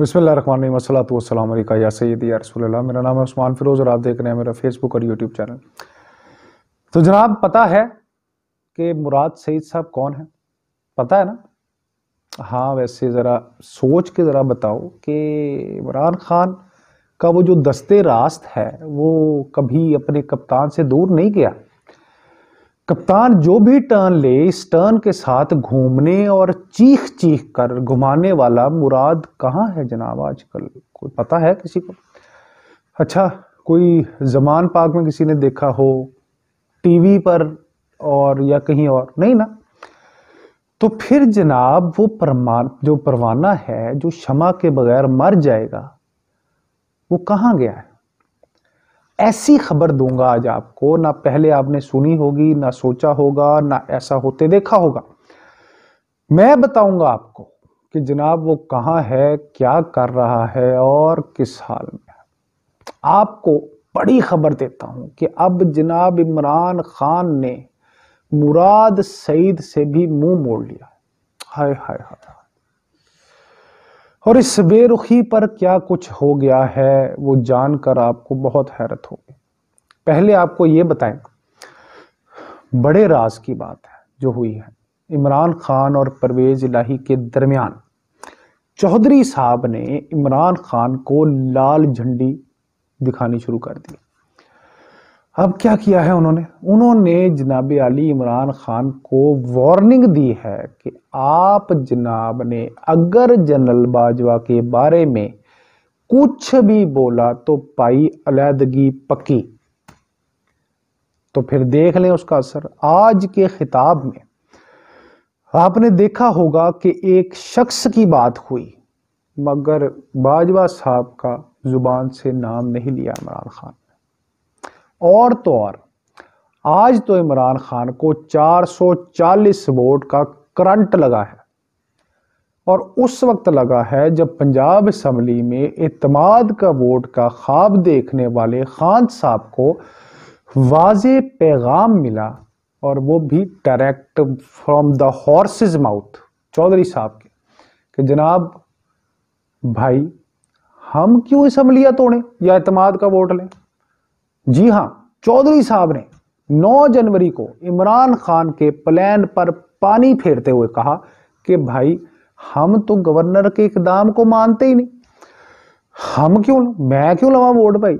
बसमिलकुम या सैद या रसूल मेरा नाम है उस्मान फिरोज़ और आप देख रहे हैं मेरा फेसबुक और यूट्यूब चैनल तो जनाब पता है कि मुराद सईद साहब कौन है पता है ना हाँ वैसे ज़रा सोच के ज़रा बताओ कि इमरान खान का वो जो दस्ते रास्त है वो कभी अपने कप्तान से दूर नहीं गया कप्तान जो भी टर्न ले इस टर्न के साथ घूमने और चीख चीख कर घुमाने वाला मुराद कहाँ है जनाब आजकल कोई पता है किसी को अच्छा कोई जमान पाक में किसी ने देखा हो टीवी पर और या कहीं और नहीं ना तो फिर जनाब वो परमान जो परवाना है जो क्षमा के बगैर मर जाएगा वो कहाँ गया है ऐसी खबर दूंगा आज आपको ना पहले आपने सुनी होगी ना सोचा होगा ना ऐसा होते देखा होगा मैं बताऊंगा आपको कि जनाब वो कहाँ है क्या कर रहा है और किस हाल में आपको बड़ी खबर देता हूं कि अब जनाब इमरान खान ने मुराद सईद से भी मुंह मोड़ लिया हाय हाय हाय और इस बेरुखी पर क्या कुछ हो गया है वो जानकर आपको बहुत हैरत होगी पहले आपको ये बताएं बड़े राज की बात है जो हुई है इमरान खान और परवेज़ इलाही के दरमियान चौधरी साहब ने इमरान खान को लाल झंडी दिखानी शुरू कर दी अब क्या किया है उन्होंने उन्होंने जनाब अली इमरान खान को वार्निंग दी है कि आप जनाब ने अगर जनरल बाजवा के बारे में कुछ भी बोला तो पाई अलीहदगी पक्की तो फिर देख लें उसका असर आज के खिताब में आपने देखा होगा कि एक शख्स की बात हुई मगर बाजवा साहब का ज़ुबान से नाम नहीं लिया इमरान खान और तो और आज तो इमरान खान को 440 वोट का करंट लगा है और उस वक्त लगा है जब पंजाब असम्बली में इतमाद का वोट का ख्वाब देखने वाले खान साहब को वाज पैगाम मिला और वो भी direct from the horses mouth Chaudhary साहब के कि जनाब भाई हम क्यों इसम्बलियाँ तोड़ें या इतमाद का वोट लें जी हां चौधरी साहब ने 9 जनवरी को इमरान खान के प्लान पर पानी फेरते हुए कहा कि भाई हम तो गवर्नर के इकदाम को मानते ही नहीं हम क्यों मैं क्यों लवा वोट भाई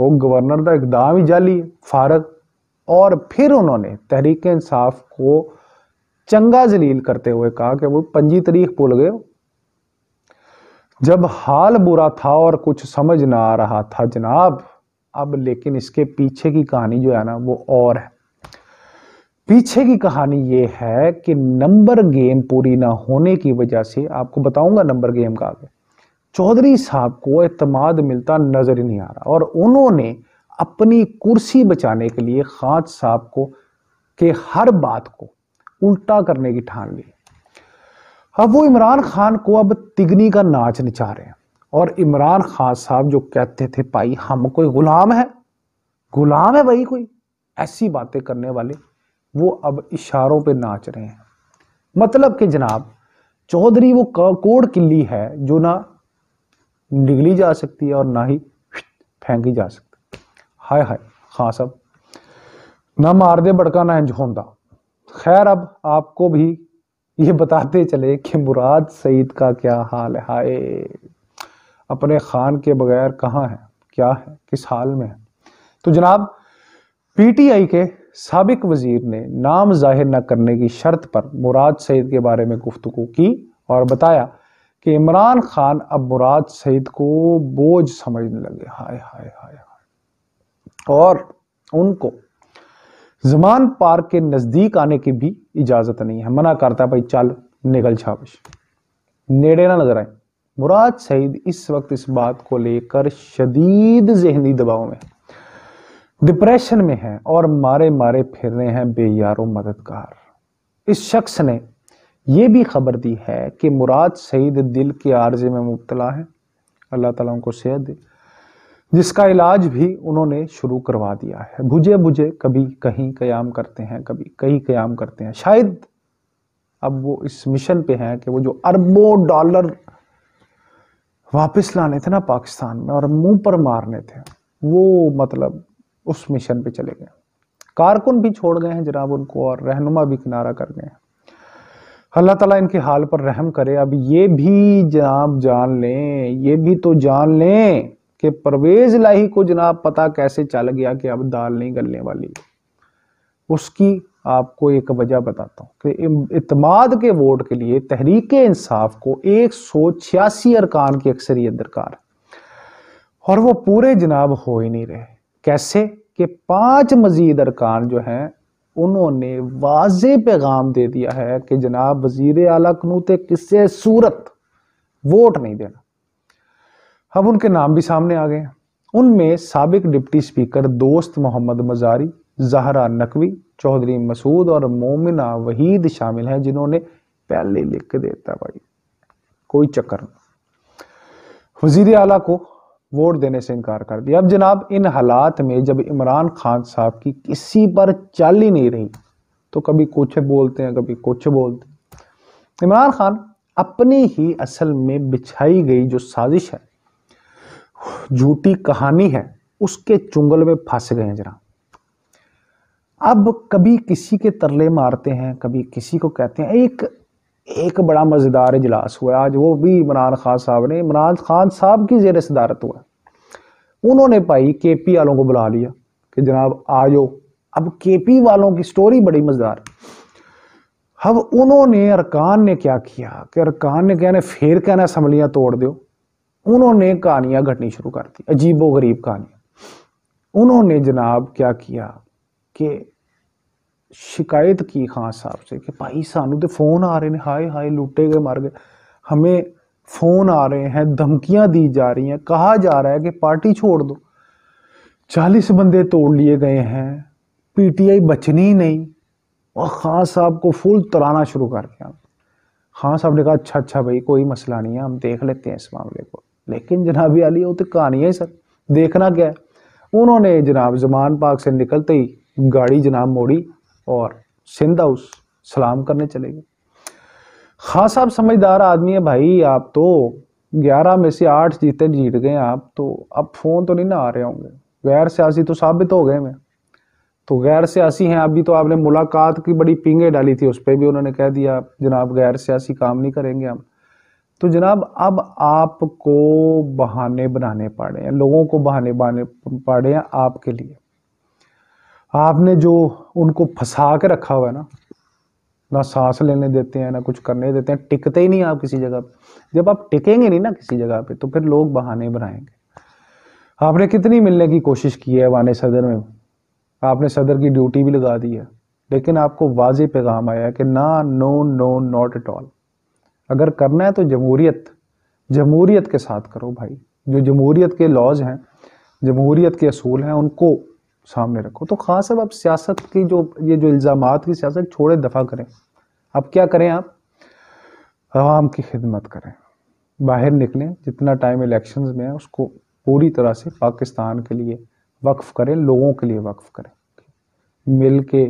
वो गवर्नर का इकदाम ही जाली फारग और फिर उन्होंने तहरीक इंसाफ को चंगा जलील करते हुए कहा कि वो पंजी तारीख भूल गए जब हाल बुरा था और कुछ समझ ना आ रहा था जनाब अब लेकिन इसके पीछे की कहानी जो है ना वो और है पीछे की कहानी ये है कि नंबर गेम पूरी ना होने की वजह से आपको बताऊंगा नंबर गेम का आगे चौधरी साहब को एतमाद मिलता नज़र ही नहीं आ रहा और उन्होंने अपनी कुर्सी बचाने के लिए खाद साहब को के हर बात को उल्टा करने की ठान ली अब वो इमरान खान को अब तिगनी का नाच नचा रहे हैं और इमरान खान साहब जो कहते थे भाई हम कोई गुलाम है गुलाम है भाई कोई ऐसी बातें करने वाले वो अब इशारों पे नाच रहे हैं मतलब कि जनाब चौधरी वो कोड किल्ली है जो ना निगली जा सकती है और ना ही फेंकी जा सकती हाय हाय खान साहब ना मार दे बड़का ना इंजोंदा खैर अब आपको भी ये बताते चले कि मुराद सईद का क्या हाल है हाय अपने खान के बगैर कहाँ है क्या है किस हाल में है तो जनाब पीटीआई के सबक वजीर ने नाम जाहिर न करने की शर्त पर मुराद सईद के बारे में गुफ्तु की और बताया कि इमरान खान अब मुराद सईद को बोझ समझने लगे हाय हाय हाय हाय और उनको जमान पार्क के नज़दीक आने की भी इजाज़त नहीं है मना करता भाई चल निकल छापिश नेड़े ना नजर आए मुराद सईद इस वक्त इस बात को लेकर शदीद जहनी दबाव में डिप्रेशन में है और मारे मारे फिर रहे हैं बेयारो मददगार इस शख्स ने यह भी खबर दी है कि मुराद सईद दिल के आर्जे में मुबतला है अल्लाह तला को सेहत दे जिसका इलाज भी उन्होंने शुरू करवा दिया है बुझे बुझे कभी कहीं क्याम करते हैं कभी कहीं क्याम करते हैं शायद अब वो इस मिशन पे हैं कि वो जो अरबों डॉलर वापस लाने थे ना पाकिस्तान में और मुंह पर मारने थे वो मतलब उस मिशन पे चले गए कारकुन भी छोड़ गए हैं जनाब उनको और रहनुमा भी किनारा कर गए हैं अल्लाह ताला इनके हाल पर रहम करे अब ये भी जनाब जान लें ये भी तो जान लें कि परवेज लाही को जनाब पता कैसे चल गया कि अब दाल नहीं गलने वाली उसकी आपको एक वजह बताता हूँ कि इतमाद के वोट के लिए तहरीक इंसाफ को एक सौ छियासी अरकान की अक्सरियत दरकार और वो पूरे जनाब हो ही नहीं रहे कैसे कि पांच मजीद अरकान जो हैं उन्होंने वाज पैगाम दे दिया है कि जनाब वजीर अला कनूत किसे सूरत वोट नहीं देना अब उनके नाम भी सामने आ गए उनमें सबक डिप्टी स्पीकर दोस्त मोहम्मद मजारी जहरा नकवी चौधरी मसूद और मोमिना वहीद शामिल हैं जिन्होंने पहले लिख के देता भाई कोई चक्कर नहीं वजीर आला को वोट देने से इनकार कर दिया अब जनाब इन हालात में जब इमरान खान साहब की किसी पर चाल ही नहीं रही तो कभी कुछ बोलते हैं कभी कुछ बोलते हैं इमरान खान अपनी ही असल में बिछाई गई जो साजिश है झूठी कहानी है उसके चुंगल में फंस गए हैं जनाब अब कभी किसी के तरले मारते हैं कभी किसी को कहते हैं एक एक बड़ा मज़ेदार इजलास हुआ आज वो भी इमरान खान साहब ने इमरान खान साहब की जेर सदारत हुआ उन्होंने भाई के पी वालों को बुला लिया कि जनाब आ जाओ अब के पी वालों की स्टोरी बड़ी मज़ेदार अब उन्होंने अरकान ने क्या किया कि अरकान ने कहना फिर कहना असम्बलियाँ तोड़ दो उन्होंने कहानियाँ घटनी शुरू कर दी अजीबो गरीब कहानियाँ उन्होंने जनाब क्या किया कि शिकायत की खान साहब से कि भाई सानू तो फोन आ रहे हैं हाय हाय ਲੁੱਟੇ गए मर गए हमें फोन आ रहे हैं धमकियां दी जा रही हैं कहा जा रहा है कि पार्टी छोड़ दो चालीस बंदे तोड़ लिए गए हैं पीटीआई बचनी नहीं और खान साहब को फुल तराना शुरू कर दिया खान साहब ने कहा अच्छा अच्छा भाई कोई मसला नहीं है हम देख लेते हैं इस मामले को लेकिन जनाबी अली वो तो कहानियाँ ही सर देखना क्या है उन्होंने जनाब जमान पाक से निकलते ही गाड़ी जनाब मोड़ी और सिंध हाउस सलाम करने चले गए खास साहब समझदार आदमी है भाई आप तो ग्यारह में से आठ जीते जीत गए आप तो अब फ़ोन तो नहीं ना आ रहे होंगे गैर सियासी तो साबित हो गए मैं तो गैर सियासी हैं अभी तो आपने मुलाकात की बड़ी पींगे डाली थी उस पर भी उन्होंने कह दिया जनाब गैर सियासी काम नहीं करेंगे हम तो जनाब अब आपको बहाने बनाने पड़े हैं लोगों को बहाने बनाने पड़े हैं आपके लिए आपने जो उनको फंसा के रखा हुआ है ना ना सांस लेने देते हैं ना कुछ करने देते हैं टिकते ही नहीं आप किसी जगह पे जब आप टिकेंगे नहीं ना किसी जगह पे तो फिर लोग बहाने बनाएंगे आपने कितनी मिलने की कोशिश की है वाने सदर में आपने सदर की ड्यूटी भी लगा दी है लेकिन आपको वाज पैगाम आया कि ना no no not at all अगर करना है तो जमहूरियत जमहूरियत के साथ करो भाई जो जमहूरियत के लॉज हैं जमहूरियत के असूल हैं उनको सामने रखो तो खास साहब आप सियासत की जो ये जो इल्ज़ाम की सियासत छोड़े दफ़ा करें अब क्या करें आप आवाम की खिदमत करें बाहर निकलें जितना टाइम इलेक्शंस में है उसको पूरी तरह से पाकिस्तान के लिए वक्फ करें लोगों के लिए वक्फ करें मिल के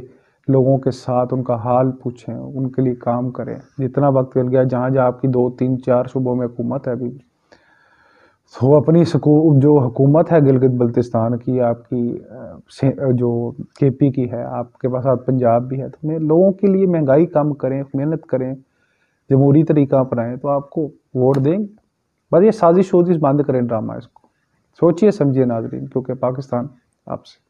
लोगों के साथ उनका हाल पूछें उनके लिए काम करें जितना वक्त मिल गया जहाँ जहाँ आपकी दो तीन चार सूबों में हुकूमत है अभी तो अपनी जो हुकूमत है गिलगित बल्तिस्तान की आपकी जो के पी की है आपके पास आप पंजाब भी है तो मैं लोगों के लिए महंगाई कम करें मेहनत करें जमहूरी तरीका अपनाएं तो आपको वोट देंगे बस ये साजिश वोजिश बंद करें ड्रामा इसको सोचिए समझिए नाजरीन क्योंकि पाकिस्तान आपसे